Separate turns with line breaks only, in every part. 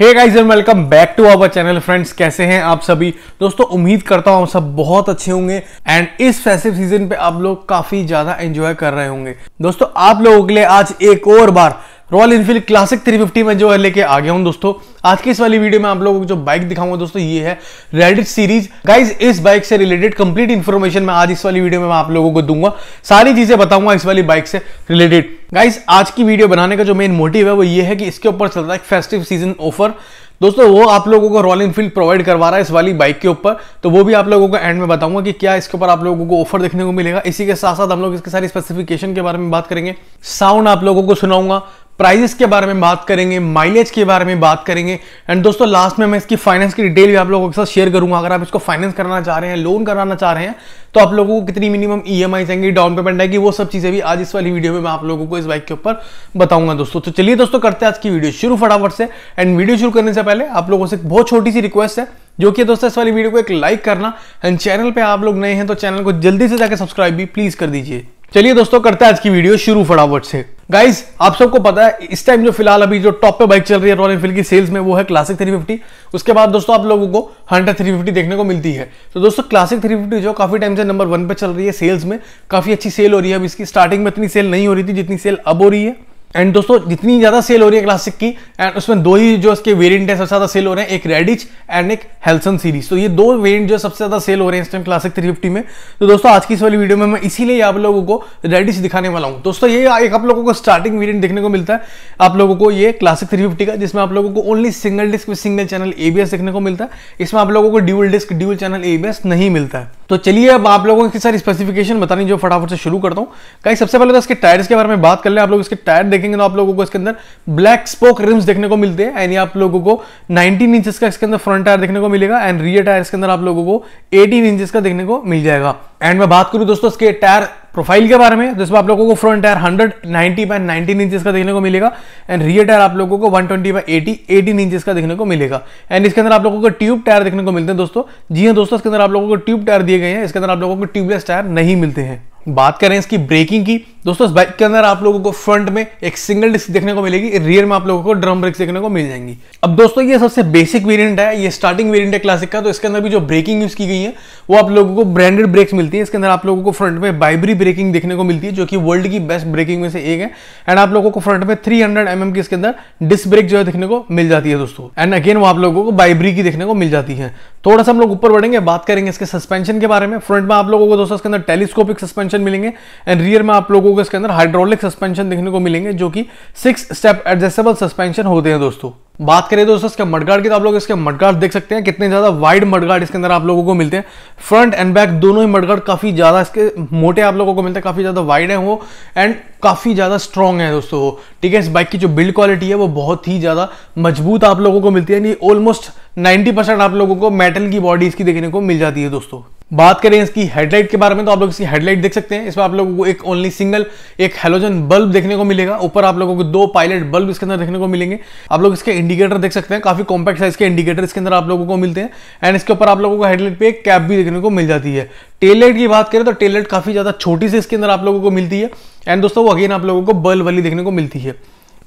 hey guys and welcome back to our channel friends कैसे हैं आप सभी दोस्तों उम्मीद करता हूं आप सब बहुत अच्छे होंगे एंड इस फेस्टिव सीजन पे आप लोग काफी ज्यादा एंजॉय कर रहे होंगे दोस्तों आप लोगों के लिए आज एक और बार रॉयल इनफील्ड क्लासिक 350 में जो है लेके आ गया हूँ दोस्तों आज की इस वाली वीडियो में आप लोगों को जो बाइक दिखाऊंगा दोस्तों ये है रेडिट सीरीज गाइस इस बाइक से रिलेटेड कंप्लीट इन्फॉर्मेशन मैं आज इस वाली वीडियो में आप लोगों को दूंगा सारी चीजें बताऊंगा इस वाली बाइक से रिलेटेड गाइज आज की वीडियो बनाने का जो मेन मोटिव है वो ये है कि इसके ऊपर चल रहा है फेस्टिव सीजन ऑफर दोस्तों वो आप लोगों को रॉयल इनफील्ड प्रोवाइड करवा रहा है इस वाली बाइक के ऊपर तो वो भी आप लोगों को एंड में बताऊंगा कि क्या इसके ऊपर आप लोगों को ऑफर देखने को मिलेगा इसी के साथ साथ हम लोग इसके सारी स्पेसिफिकेशन के बारे में बात करेंगे साउंड आप लोगों को सुनाऊंगा प्राइजेस के बारे में बात करेंगे माइलेज के बारे में बात करेंगे एंड दोस्तों लास्ट में मैं इसकी फाइनेंस की डिटेल भी आप लोगों के साथ शेयर करूंगा अगर आप इसको फाइनेंस कराना चाह रहे हैं लोन कराना चाह रहे हैं तो आप लोगों को कितनी मिनिमम ई एम आई जाएंगी डाउन पेमेंट आएगी वो सब चीज़ें भी आज इस वाली वीडियो में मैं आप लोगों को इस बाइक के ऊपर बताऊंगा दोस्तों तो चलिए दोस्तों करते हैं आज की वीडियो शुरू फटाफट से एंड वीडियो शुरू करने से पहले आप लोगों से बहुत छोटी सी रिक्वेस्ट है जो कि दोस्तों इस वाली वीडियो को एक लाइक करना एंड चैनल पर आप लोग नए हैं तो चैनल को जल्दी से जाकर सब्सक्राइब भी प्लीज़ कर दीजिए चलिए दोस्तों करते हैं आज की वीडियो शुरू फटाफट से गाइज आप सबको पता है इस टाइम जो फिलहाल अभी जो टॉप पे बाइक चल रही है रॉयल एनफील्ड की सेल्स में वो है क्लासिक 350 उसके बाद दोस्तों आप लोगों को हंड्रेड थ्री देखने को मिलती है तो दोस्तों क्लासिक 350 जो काफी टाइम से नंबर वन पे चल रही है सेल्स में काफी अच्छी सेल हो रही है अब इसकी स्टार्टिंग में इतनी सेल नहीं हो रही थी जितनी सेल अब हो रही है एंड दोस्तों जितनी ज़्यादा सेल हो रही है क्लासिक की एंड उसमें दो ही जो इसके वेरिएंट है सबसे ज़्यादा सेल हो रहे हैं एक रेडिच एंड एक हेल्सन सीरीज तो ये दो वेरिएंट जो सबसे ज़्यादा सेल हो रहे हैं इस टाइम क्लासिक 350 में तो दोस्तों आज की इस वाली वीडियो में मैं इसीलिए आप लोगों को रेडिच दिखाने वाला हूँ दोस्तों ये एक आप लोगों को स्टार्टिंग वेरियंट देखने को मिलता है आप लोगों को ये क्लासिक थ्री का जिसमें आप लोगों को only single disc with single channel ए देखने को मिलता है इसमें आप लोगों को ड्यूल डिस्क ड्यूल चैनल ए नहीं मिलता है तो चलिए अब आप लोगों की सारी स्पेसिफिकेशन बतानी जो फटाफट से शुरू करता हूँ कहीं सबसे पहले तो इसके टायर्स के बारे में बात कर ले आप लोग इसके टायर देख देखेंगे ना आप लोगों को इसके अंदर ब्लैक स्पोक रिम्स देखने को मिलते हैं यानी आप लोगों को 19 इंचेस का इसके अंदर फ्रंट टायर देखने को मिलेगा एंड रियर टायर इसके अंदर आप लोगों को 18 इंचेस का देखने को मिल जाएगा एंड मैं बात करूं दोस्तों इसके टायर प्रोफाइल के बारे में जिसमें तो आप लोगों को फ्रंट टायर 190 बाय 19 इंचेस का देखने को मिलेगा एंड रियर टायर आप लोगों को 120 ट्वेंटी बाय एटी एटीन इंचेस का देखने को मिलेगा एंड इसके अंदर आप लोगों को ट्यूब टायर देखने को मिलते हैं दोस्तों जी हाँ दोस्तों इसके अंदर आप लोगों को ट्यूब टायर दिए गए हैं इसके अंदर आप लोगों को ट्यूबलेस टायर नहीं मिलते हैं बात करें इसकी ब्रेकिंग की दोस्तों इस बाइक के अंदर आप लोगों को फ्रंट में एक सिंगल डिस्क देखने को मिलेगी रियर में आप लोगों को ड्रम ब्रेक देखने को मिल जाएंगी अब दोस्तों ये सबसे बेसिक वेरिएंट है ये स्टार्टिंग वेरिएंट है क्लासिक का तो इसके अंदर भी जो ब्रेकिंग यूज की गई है वो आप लोगों को ब्रांडेड ब्रेक्स मिलती है इसके अंदर आप लोगों को फ्रंट में बाइबरी ब्रेकिंग देखने को मिलती है जो कि वर्ल्ड की बेस्ट ब्रेकिंग में से एक है एंड आप लोगों को फ्रंट में थ्री हंड्रेड एम की इसके अंदर डिस्क ब्रेक जो है देखने को मिल जाती है दोस्तों एंड अगेन वो आप लोगों को बाइबरी की देखने को मिल जाती है थोड़ा सा हम लोग ऊपर बढ़ेंगे बात करेंगे इसके सस्पेंशन के बारे में फ्रंट में आप लोगों को दोस्तों इसके अंदर टेलीस्कोपिक सस्पेंशन सस्पेंशन मिलेंगे एंड रियर में आप लोगों को इसके अंदर हाइड्रोलिक सस्पेंशन देखने को मिलेंगे जो कि सिक्स स्टेप एडजस्टेबल सस्पेंशन होते हैं दोस्तों बात करें दोस्तों इसके मडगार्ड की तो आप लोग इसके मडगार्ड देख सकते हैं कितने ज़्यादा वाइड मडगार्ड इसके अंदर आप लोगों को मिलते हैं फ्रंट एंड बैक दोनों ही मडगार्ड काफ़ी ज़्यादा इसके मोटे आप लोगों को मिलते हैं काफ़ी ज़्यादा वाइड है वो एंड काफ़ी ज़्यादा स्ट्रॉन्ग है दोस्तों वो ठीक है इस बाइक की जो बिल्ड क्वालिटी है वो बहुत ही ज़्यादा मजबूत आप लोगों को मिलती है ऑलमोस्ट नाइन्टी आप लोगों को मेटल की बॉडी इसकी देखने को मिल जाती है दोस्तों बात करें इसकी हेडलाइट के बारे में तो आप लोग इसकी हेडलाइट देख सकते हैं इसमें आप लोगों को एक ओनली सिंगल एक हेलोजन बल्ब देखने को मिलेगा ऊपर आप लोगों को दो पायलट बल्ब इसके अंदर देखने को मिलेंगे आप लोग इसके इंडिकेटर देख सकते हैं काफी कॉम्पैक्ट साइज के इंडिकेटर इसके अंदर आप लोगों को मिलते हैं एंड इसके ऊपर आप लोगों को हेडलाइट पर एक कैप भी देखने को मिल जाती है टेललाइट की बात करें तो टेललाइट काफी ज्यादा छोटी सी इसके अंदर आप लोगों को मिलती है एंड दोस्तों वो अगेन आप लोगों को बल्ब वाली देखने को मिलती है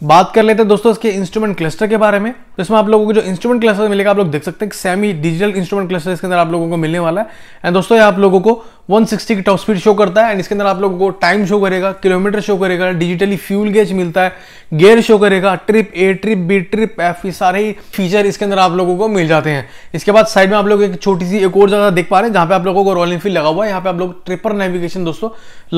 बात कर लेते हैं दोस्तों इसके इंस्ट्रूमेंट क्लस्टर के बारे में तो इसमें आप लोगों को जो इंस्ट्रूमेंट क्लस्टर मिलेगा आप लोग देख सकते हैं सेमी डिजिटल इंस्ट्रूमेंट क्लस्टर इसके अंदर आप लोगों को मिलने वाला है एंड दोस्तों ये आप लोगों को 160 की टॉप स्पीड शो करता है एंड इसके अंदर आप लोगों को टाइम शो करेगा किलोमीटर शो करेगा डिजिटली फ्यूल गेज मिलता है गेयर शो करेगा trip A trip B trip F ये सारे ही फीचर इसके अंदर आप लोगों को मिल जाते हैं इसके बाद साइड में आप लोग एक छोटी सी एक और जगह देख पा रहे हैं जहाँ पे आप लोगों को रॉयल इनफील्ड लगा हुआ है यहाँ पे आप लोग ट्रिपर नेविगेशन दोस्तों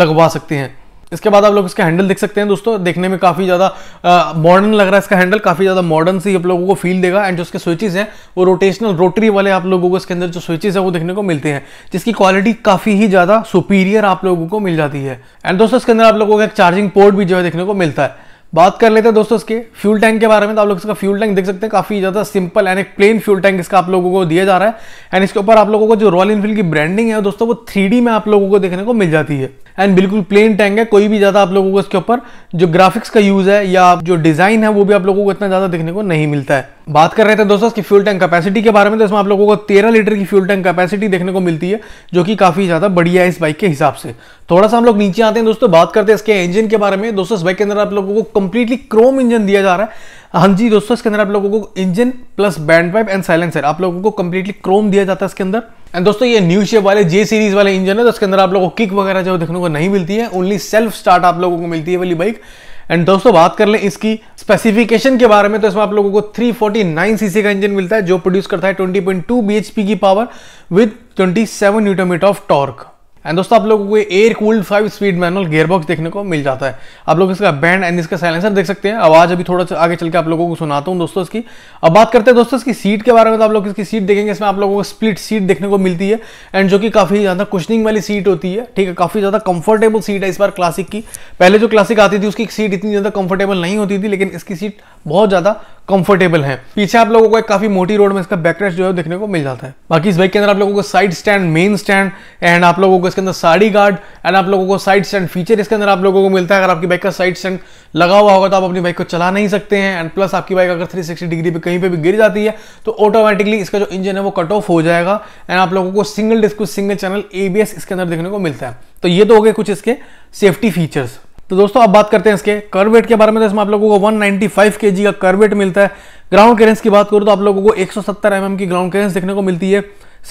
लगवा सकते हैं इसके बाद आप लोग इसका हैंडल देख सकते हैं दोस्तों देखने में काफ़ी ज़्यादा मॉडर्न लग रहा है इसका हैंडल काफ़ी ज़्यादा मॉडर्न सी आप लोगों को फील देगा एंड जो इसके स्विचेस हैं वो रोटेशनल रोटरी वाले आप लोगों को इसके अंदर जो स्विचेस है वो देखने को मिलते हैं जिसकी क्वालिटी काफ़ी ही ज़्यादा सुपीरियर आप लोगों को मिल जाती है एंड दोस्तों इसके अंदर आप लोगों को एक चार्जिंग पोर्ट भी जो है देखने को मिलता है बात कर लेते हैं दोस्तों इसके फ्यूल टैंक के बारे में तो आप लोग इसका फ्यूल टैंक देख सकते हैं काफी ज्यादा सिंपल एंड एक प्लेन फ्यूल टैंक इसका आप लोगों को दिया जा रहा है एंड इसके ऊपर आप लोगों को जो रॉयल इनफील्ड की ब्रांडिंग है दोस्तों वो थ्री में आप लोगों को देखने को मिल जाती है एंड बिल्कुल प्लेन टैंक है कोई भी ज़्यादा आप लोगों को इसके ऊपर जो ग्राफिक्स का यूज़ है या जो डिज़ाइन है वो भी आप लोगों को इतना ज़्यादा दिखने को नहीं मिलता है बात कर रहे थे दोस्तों इसकी फ्यूल टैंक कैपेसिटी के बारे में तो इसमें आप लोगों को तेरह लीटर की फ्यूल टैंक कैपेसिटी देखने को मिलती है जो कि काफ़ी ज़्यादा बढ़िया है इस बाइक के हिसाब से थोड़ा सा हम लोग नीचे आते हैं दोस्तों बात करते हैं इसके इंजन के बारे में दोस्तों इस बाइक के अंदर आप लोगों को कंप्लीटली क्रोम इंजन दिया जा रहा है हाँ जी दोस्तों इसके अंदर आप लोगों को engine plus bend pipe and silencer आप लोगों को कंप्लीटली क्रोम दिया जाता है इसके अंदर एंड दोस्तों ये न्यू शेप वाले जे सीरीज वाले इंजन है तो इसके अंदर आप लोगों को किक वगैरह जो देखने को नहीं मिलती है ओनली सेल्फ स्टार्ट आप लोगों को मिलती है वाली बाइक एंड दोस्तों बात कर लें इसकी स्पेसिफिकेशन के बारे में तो इसमें आप लोगों को 349 सीसी का इंजन मिलता है जो प्रोड्यूस करता है 20.2 बीएचपी की power with 27 newton metre of torque and दोस्तों आप लोगों को air cooled five speed manual gearbox देखने को मिल जाता है आप लोग इसका बैंड एंड इसका साइलेंसर देख सकते हैं आवाज अभी थोड़ा आगे चल के आप लोगों को सुनाता हूँ दोस्तों इसकी अब बात करते हैं दोस्तों इसकी सीट के बारे में तो आप लोग इसकी सीट देखेंगे इसमें आप लोगों को स्प्लिट सीट देखने को मिलती है एंड जो कि काफी ज्यादा कुशनिंग वाली सीट होती है ठीक है काफी ज्यादा कंफर्टेबल सीट है इस बार क्लासिक की पहले जो क्लासिक आती थी उसकी सीट इतनी ज्यादा कंफर्टेबल नहीं होती थी लेकिन इसकी सीट बहुत ज्यादा कंफर्टेबल है पीछे आप लोगों को एक काफी मोटी रोड में इसका बैकरेस्ट जो है देखने को मिल जाता है बाकी इस बाइक के अंदर आप लोगों को side stand main stand and आप लोगों को इसके अंदर साड़ी गार्ड एंड आप लोगों को साइड स्टैंड फीचर इसके अंदर आप लोगों को मिलता है अगर आपकी बाइक का साइड स्टैंड लगा हुआ होगा तो आप अपनी बाइक को चला नहीं सकते हैं एंड प्लस आपकी बाइक अगर थ्री डिग्री पे कहीं पे भी गिर जाती है तो ऑटोमेटिकली इसका जो इंजन है वो कट ऑफ हो जाएगा एंड आप लोगों को सिंगल डिस्क सिंगल चैनल ए इसके अंदर देखने को मिलता है तो ये तो हो गए कुछ इसके सेफ्टी फीचर्स तो दोस्तों अब बात करते हैं इसके करवेट के बारे में तो इसमें आप लोगों को 195 नाइनटी का करवेट मिलता है ग्राउंड करेंस की बात करूँ तो आप लोगों को 170 mm की ग्राउंड करेंस देखने को मिलती है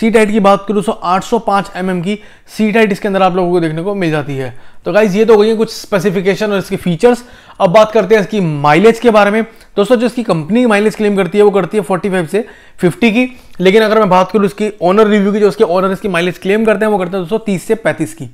सी टाइट की बात करूँ तो 805 mm की सी टाइट इसके अंदर आप लोगों को देखने को मिल जाती है तो गाइज ये तो हो गई है कुछ स्पेसिफिकेशन और इसके फीचर्स अब बात करते हैं इसकी माइलेज के बारे में दोस्तों जो इसकी कंपनी माइलेज क्लेम करती है वो करती है 45 से 50 की लेकिन अगर मैं बात करूँ इसकी ऑनर रिव्यू की जो उसके ऑनर इसकी माइलेज क्लेम करते हैं वो करते हैं दोस्तों तीस से पैंतीस की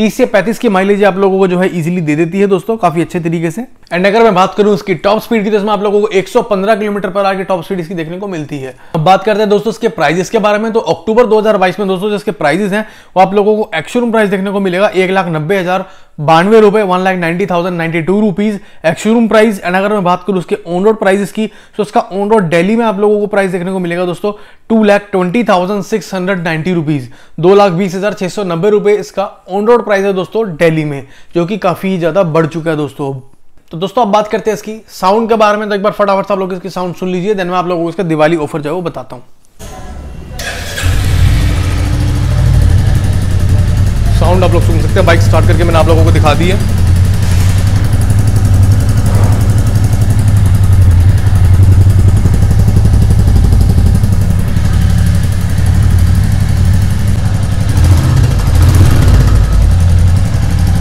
तीस से पैंतीस की माइलेज आप लोगों को जो है इजीली दे देती है दोस्तों काफी अच्छे तरीके से एंड अगर मैं बात करूं इसकी टॉप स्पीड की तो इसमें आप लोगों को 115 किलोमीटर पर आगे टॉप स्पीड इसकी देखने को मिलती है अब बात करते हैं दोस्तों इसके प्राइजेस के बारे में तो अक्टूबर दो में दोस्तों जिसके प्राइजेस हैं वो आप लोगों को एक्शोरूम प्राइस देखने को मिलेगा एक लाख नब्बे हजार बानवे रुपए one lakh ninety thousand ninety two rupees ex showroom price and अगर मैं बात करूँ उसके ऑन रोड प्राइस की तो उसका ऑन रोड डेली में आप लोगों को प्राइस देखने को मिलेगा दोस्तों two lakh twenty thousand six hundred ninety rupees दो लाख बीस हजार छह सौ नब्बे रुपए इसका ऑन रोड प्राइस है दोस्तों डेली में जो कि काफी ज्यादा बढ़ चुका है दोस्तों तो दोस्तों अब बात करते हैं इसकी साउंड के बारे में तो एक बार फटाफट से आप लोग इसकी साउंड सुन लीजिए देन मैं आप लोगों को इसका दिवाली ऑफर जो है वो बताता हूँ साउंड आप लोग सुन सकते हैं बाइक स्टार्ट करके मैंने आप लोगों को दिखा दी है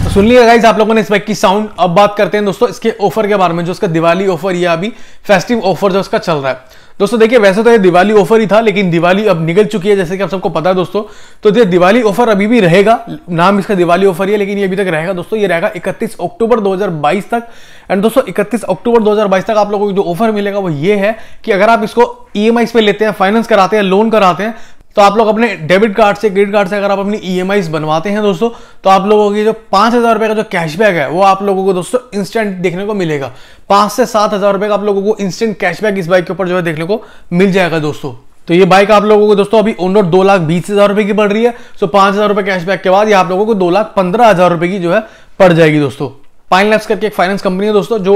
तो सुन लिया गाइज आप लोगों ने इस बाइक की साउंड अब बात करते हैं दोस्तों इसके ऑफर के बारे में जो इसका दिवाली ऑफर या अभी फेस्टिव ऑफर जो इसका चल रहा है दोस्तों देखिए वैसे तो ये दिवाली ऑफर ही था लेकिन दिवाली अब निकल चुकी है जैसे कि आप सबको पता है दोस्तों तो ये दिवाली ऑफर अभी भी रहेगा नाम इसका दिवाली ऑफर ही है लेकिन ये अभी तक रहेगा दोस्तों ये रहेगा 31 अक्टूबर 2022 तक एंड दोस्तों 31 अक्टूबर 2022 तक आप लोगों को जो ऑफर मिलेगा वो ये है कि अगर आप इसको ई e पे लेते हैं फाइनेंस कराते हैं लोन कराते हैं तो आप लोग अपने डेबिट कार्ड से क्रेडिट कार्ड से अगर आप अपनी ई e बनवाते हैं दोस्तों तो आप लोगों की जो पाँच हज़ार रुपये का जो कैशबैक है वो आप लोगों को दोस्तों इंस्टेंट देखने को मिलेगा पाँच से सात हज़ार रुपये का आप लोगों को इंस्टेंट कैशबैक इस बाइक के ऊपर जो है देखने को मिल जाएगा दोस्तों तो ये बाइक आप लोगों को दोस्तों अभी ओनर दो लाख बीस हज़ार रुपये की पड़ रही है सो पाँच हज़ार रुपये कैशबैक के बाद ये आप लोगों को दो लाख पंद्रह हज़ार रुपये की जो है पड़ जाएगी दोस्तों पाइन लैब्स करके एक फाइनेंस कंपनी है दोस्तों जो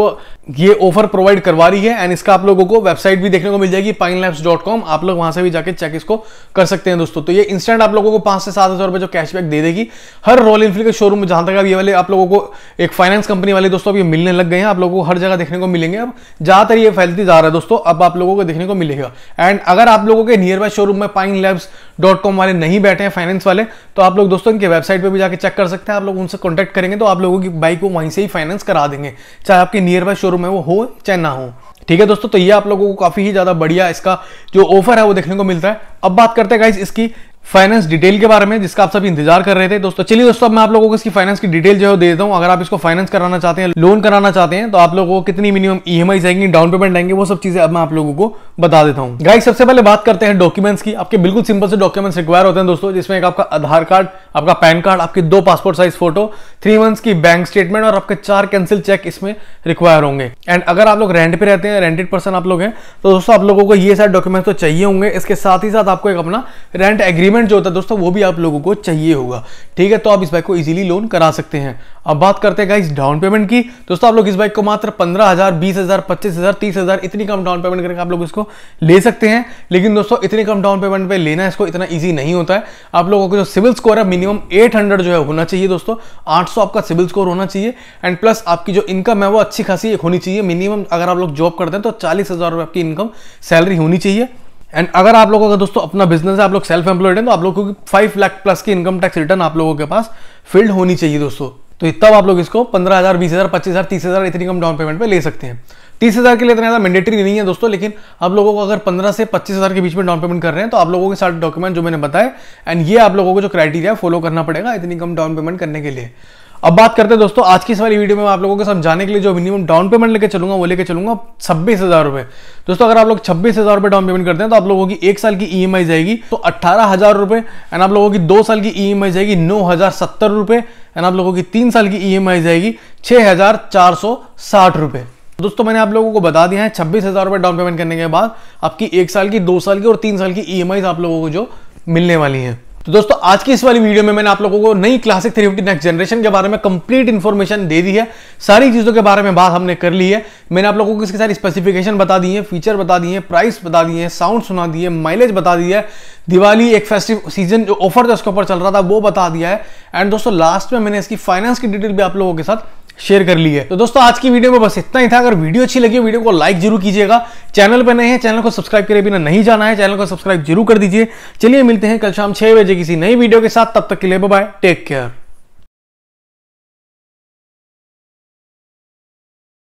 ये ऑफर प्रोवाइड करवा रही है एंड इसका आप लोगों को वेबसाइट भी देखने को मिल जाएगी पाइन लैब्स डॉट कॉम आप लोग वहां से भी जाकर चेक इसको कर सकते हैं दोस्तों तो ये इंस्टेंट आप लोगों को पांच से सात हज़ार रुपये जो कैशबैक दे देगी हर रॉयल इनफील्ड के शोरूम में जहां तक आप ये वाले आप लोगों को एक फाइनेंस कंपनी वाले दोस्तों अब ये मिलने लग गए हैं आप लोगों को हर जगह देखने को मिलेंगे अब ज़्यादातर ये फैलती जा रहा है दोस्तों अब आप लोगों को देखने को मिलेगा एंड अगर आप लोगों के नियर बाय शोरूम में पाइन लैब्स डॉट कॉम वाले नहीं बैठे हैं फाइनेंस वाले तो आप लोग दोस्तों इनके वेबसाइट पर भी जाकर चेक कर सकते हैं आप लोग उनसे कॉन्टैक्ट करेंगे तो आप लोगों की बाइक को वहीं से ही फाइनेंस करा देंगे चाहे आपके नियर बाय शोरूम है वो हो चाहे ना हो ठीक है दोस्तों तो ये आप लोगों को काफी ही ज्यादा बढ़िया इसका जो ऑफर है वो देखने को मिलता है अब बात करते हैं इसकी फाइनेंस डिटेल के बारे में जिसका आप सभी इंतजार कर रहे थे दोस्तों चलिए दोस्तों अब मैं आप लोगों को इसकी फाइनेंस की डिटेल जो है दे देता हूँ अगर आप इसको फाइनेंस कराना चाहते हैं लोन कराना चाहते हैं तो आप लोगों को कितनी मिनिमम ई एम आएंगी डाउन पेमेंट आएंगे वो सब चीजें अब मैं आप लोगों को बता देता हूँ गाइस सबसे पहले बात करते हैं डॉक्यूमेंट्स की आपके बिल्कुल सिंपल से डॉक्यूमेंट्स रिक्वायर होते हैं दोस्तों जिसमें एक आपका आधार कार्ड आपका पैन कार्ड आपकी दो passport size photo three months की बैंक स्टेटमेंट और आपके चार कैंसिल चेक इसमें रिक्वायर होंगे एंड अगर आप लोग रेंट पे रहते हैं रेंटेड पर्सन आप लोग हैं तो दोस्तों आप लोगों को ये सारे डॉक्यूमेंट्स तो चाहिए होंगे इसके साथ ही साथ आपको एक अपना रेंट एग्रीमेंट जो होता है दोस्तों वो भी आप लोगों को चाहिए होगा ठीक है तो आप इस बाइक को इजिली लोन करा सकते हैं अब बात करते हैं इस डाउन पेमेंट की दोस्तों आप लोग इस बाइक को मात्र पंद्रह हजार बीस हजार पच्चीस हजार तीस हजार इतनी कम डाउन पेमेंट करके आप लोग इसको ले सकते हैं लेकिन दोस्तों इतने कम डाउन पेमेंट पे लेना इसको इतना ईजी नहीं होता है आप लोगों को जो सिविल स्कोर है मिनिमम 800 जो है होना चाहिए दोस्तों 800 आपका सिविल स्कोर होना चाहिए एंड प्लस आपकी जो इनकम है वो अच्छी खासी एक होनी चाहिए मिनिमम अगर आप लोग जॉब करते हैं तो चालीस हज़ार आपकी इनकम सैलरी होनी चाहिए एंड अगर आप लोगों का दोस्तों अपना बिजनेस है आप लोग सेल्फ एम्प्लॉयड हैं तो आप लोगों की फाइव लाख प्लस की इनकम टैक्स रिटर्न आप लोगों के पास फिल्ड होनी चाहिए दोस्तों तो तब आप लोग इसको पंद्रह हज़ार बीस हज़ार पच्चीस हज़ार तीस हज़ार इतनी कम डाउन पेमेंट पे ले सकते हैं तीस हज़ार के लिए इतना ज़्यादा मैंडेटरी नहीं है दोस्तों लेकिन आप लोगों को अगर पंद्रह से पच्चीस हज़ार के बीच में डाउन पेमेंट कर रहे हैं तो आप लोगों के सारे डॉक्यूमेंट जो मैंने बताए एंड ये आप लोगों को जो क्राइटेरिया फॉलो करना पड़ेगा इतनी कम डाउन पेमेंट करने के लिए अब बात करते हैं दोस्तों आज की इस वाली वीडियो में आप लोगों को समझाने के लिए जो मिनिमम डाउन पेमेंट लेके चलूंगा वो लेके चलूंगा छब्बीस हज़ार रुपए दोस्तों अगर आप लोग छब्बीस हज़ार रुपए डाउन पेमेंट करते हैं तो आप लोगों की एक साल की ई e जाएगी तो अट्ठारह हज़ार रुपए एंड आप लोगों की दो साल की ई e जाएगी नौ हज़ार सत्तर रुपए एंड आप लोगों की तीन साल की ई e जाएगी छह हज़ार चार सौ साठ रुपए दोस्तों मैंने आप लोगों को बता दिया है छब्बीस हज़ार रुपये डाउन पेमेंट करने के बाद आपकी एक साल की दो साल की और तीन साल की ई आप लोगों को जो मिलने वाली है तो दोस्तों आज की इस वाली वीडियो में मैंने आप लोगों को नई Classic three fifty next generation के बारे में कंप्लीट इन्फॉर्मेशन दे दी है सारी चीज़ों के बारे में बात हमने कर ली है मैंने आप लोगों को इसके सारी स्पेसिफिकेशन बता दी है फीचर बता दिए हैं प्राइस बता दिए हैं साउंड सुना दिए माइलेज बता दी है दिवाली एक फेस्टिव सीजन जो ऑफर था उसके ऊपर चल रहा था वो बता दिया है एंड दोस्तों लास्ट में मैंने इसकी फाइनेंस की डिटेल भी आप लोगों के साथ शेयर कर ली है तो दोस्तों आज की वीडियो में बस इतना ही था अगर वीडियो अच्छी लगी वीडियो को लाइक जरूर कीजिएगा चैनल पर नए हैं चैनल को सब्सक्राइब करे बिना नहीं जाना है चैनल को सब्सक्राइब जरूर कर दीजिए चलिए मिलते हैं कल शाम छह बजे किसी नई वीडियो के साथ तब तक के लिए बाय टेक केयर